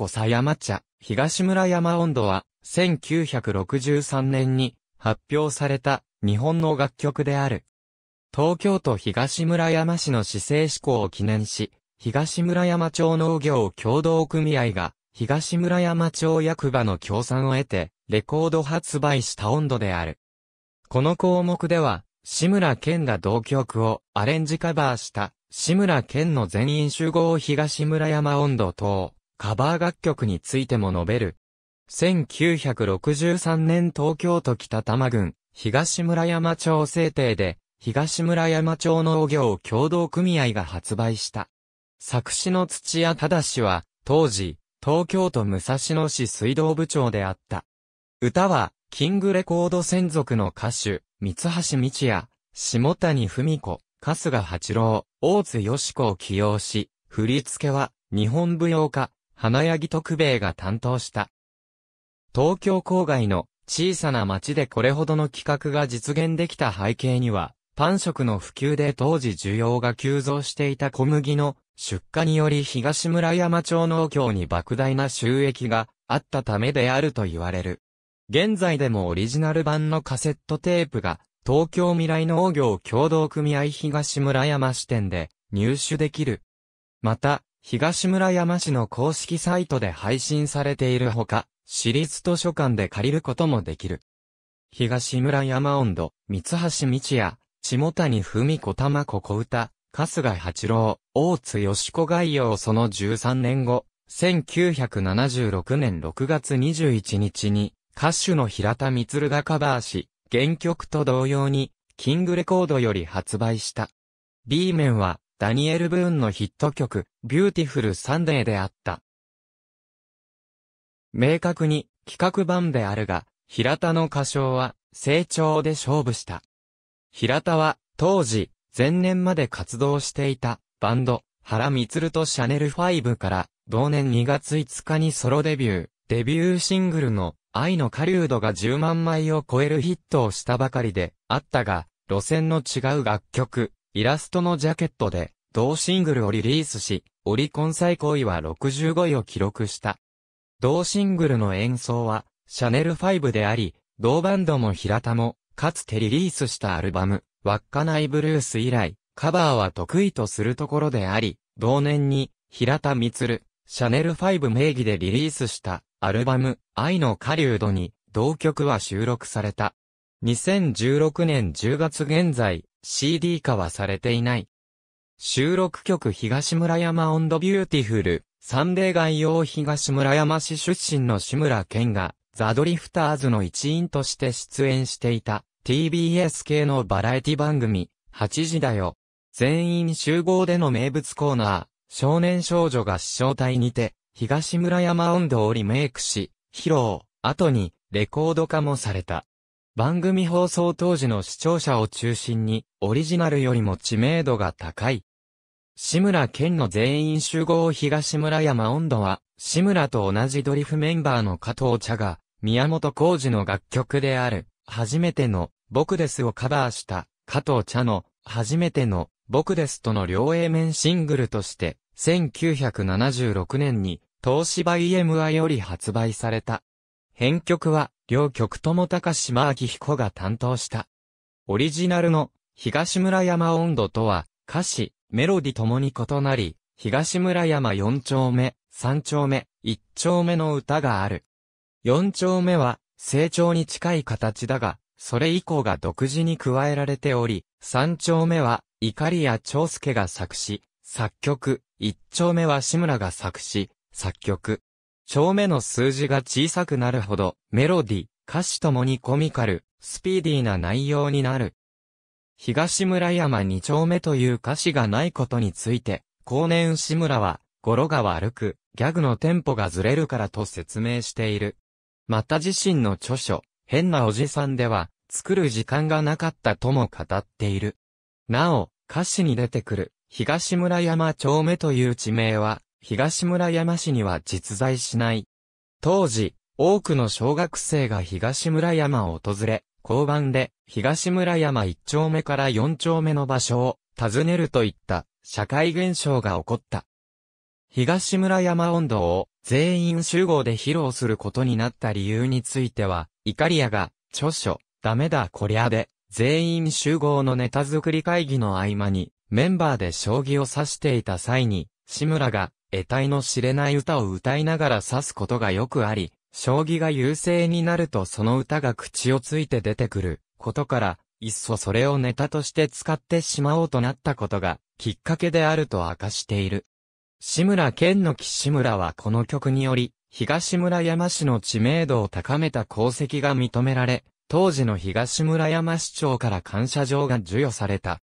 小狭山茶、東村山温度は、1963年に発表された日本の楽曲である。東京都東村山市の市政施行を記念し、東村山町農業協同組合が、東村山町役場の協賛を得て、レコード発売した温度である。この項目では、志村健が同曲をアレンジカバーした、志村健の全員集合東村山温度等、カバー楽曲についても述べる。1963年東京都北多摩郡、東村山町制定で、東村山町農業協同組合が発売した。作詞の土屋忠は、当時、東京都武蔵野市水道部長であった。歌は、キングレコード専属の歌手、三橋道也、下谷文子、春日八郎、大津よし子を起用し、振り付けは、日本舞踊家、花柳徳兵衛が担当した。東京郊外の小さな町でこれほどの企画が実現できた背景には、パン食の普及で当時需要が急増していた小麦の出荷により東村山町農協に莫大な収益があったためであると言われる。現在でもオリジナル版のカセットテープが東京未来農業協同組合東村山支店で入手できる。また、東村山市の公式サイトで配信されているほか、私立図書館で借りることもできる。東村山温度、三橋道也、下谷文子玉子小歌、春日八郎、大津義子概要その13年後、1976年6月21日に、歌手の平田光がカバーし、原曲と同様に、キングレコードより発売した。B 面は、ダニエル・ブーンのヒット曲、ビューティフル・サンデーであった。明確に企画版であるが、平田の歌唱は成長で勝負した。平田は当時、前年まで活動していたバンド、原光とシャネル5から同年2月5日にソロデビュー、デビューシングルの愛の狩人が10万枚を超えるヒットをしたばかりであったが、路線の違う楽曲、イラストのジャケットで、同シングルをリリースし、オリコン最高位は65位を記録した。同シングルの演奏は、シャネル5であり、同バンドも平田も、かつてリリースしたアルバム、っかないブルース以来、カバーは得意とするところであり、同年に、平田光、シャネル5名義でリリースした、アルバム、愛の狩人に、同曲は収録された。2016年10月現在、CD 化はされていない。収録曲東村山オンドビューティフル、サンデー概要東村山市出身の志村健が、ザ・ドリフターズの一員として出演していた、TBS 系のバラエティ番組、8時だよ。全員集合での名物コーナー、少年少女が視聴隊にて、東村山温度をリメイクし、披露、後に、レコード化もされた。番組放送当時の視聴者を中心に、オリジナルよりも知名度が高い。志村県の全員集合東村山温度は、志村と同じドリフメンバーの加藤茶が、宮本浩二の楽曲である、初めての、僕ですをカバーした、加藤茶の、初めての、僕ですとの両 A 面シングルとして、1976年に、東芝 EMI より発売された。編曲は、両曲とも高島明彦が担当した。オリジナルの、東村山温度とは、歌詞、メロディともに異なり、東村山4丁目、3丁目、1丁目の歌がある。4丁目は、成長に近い形だが、それ以降が独自に加えられており、3丁目は、怒や長介が作詞、作曲、1丁目は志村が作詞、作曲、丁目の数字が小さくなるほど、メロディ、歌詞ともにコミカル、スピーディーな内容になる。東村山二丁目という歌詞がないことについて、後年志村は、語呂が悪く、ギャグのテンポがずれるからと説明している。また自身の著書、変なおじさんでは、作る時間がなかったとも語っている。なお、歌詞に出てくる、東村山丁目という地名は、東村山市には実在しない。当時、多くの小学生が東村山を訪れ、交番で東村山1丁目から4丁目の場所を訪ねるといった社会現象が起こった。東村山温度を全員集合で披露することになった理由については、イカリアが著書、ダメだこりゃで、全員集合のネタ作り会議の合間に、メンバーで将棋を指していた際に、志村が、得体の知れない歌を歌いながら指すことがよくあり、将棋が優勢になるとその歌が口をついて出てくることから、いっそそれをネタとして使ってしまおうとなったことがきっかけであると明かしている。志村県の岸村はこの曲により、東村山市の知名度を高めた功績が認められ、当時の東村山市長から感謝状が授与された。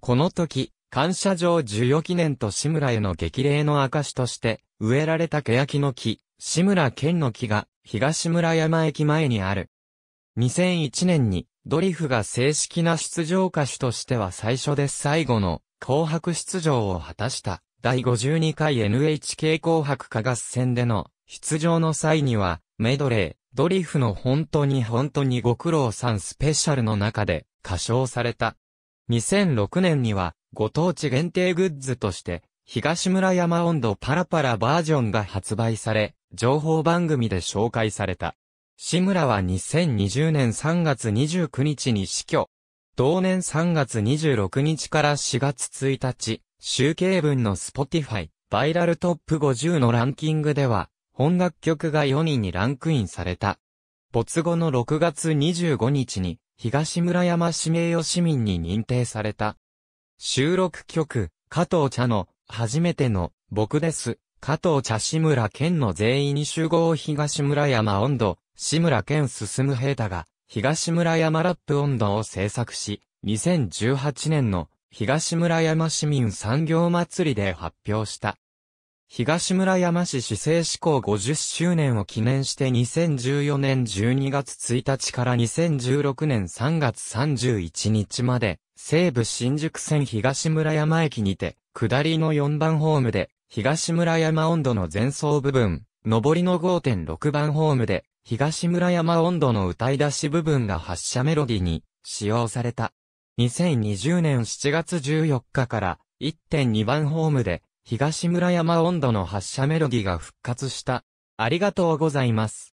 この時、感謝状授与記念と志村への激励の証として、植えられた欅の木、志村県の木が、東村山駅前にある。2001年に、ドリフが正式な出場歌手としては最初で最後の、紅白出場を果たした、第52回 NHK 紅白歌合戦での、出場の際には、メドレー、ドリフの本当に本当にご苦労さんスペシャルの中で歌唱された。2006年にはご当地限定グッズとして、東村山温度パラパラバージョンが発売され、情報番組で紹介された。志村は2020年3月29日に死去。同年3月26日から4月1日、集計分の Spotify、バイラルトップ50のランキングでは、本楽曲が4位にランクインされた。没後の6月25日に、東村山市名誉市民に認定された。収録曲、加藤茶の、初めての、僕です。加藤茶志村県の全員集合東村山温度、志村県進平太が、東村山ラップ温度を制作し、2018年の、東村山市民産業祭りで発表した。東村山市市政施行50周年を記念して2014年12月1日から2016年3月31日まで西武新宿線東村山駅にて、下りの4番ホームで、東村山温度の前走部分、上りの5.6番ホームで、東村山温度の歌い出し部分が発車メロディに使用された。2020年7月14日から1.2番ホームで東村山温度の発車メロディが復活した。ありがとうございます。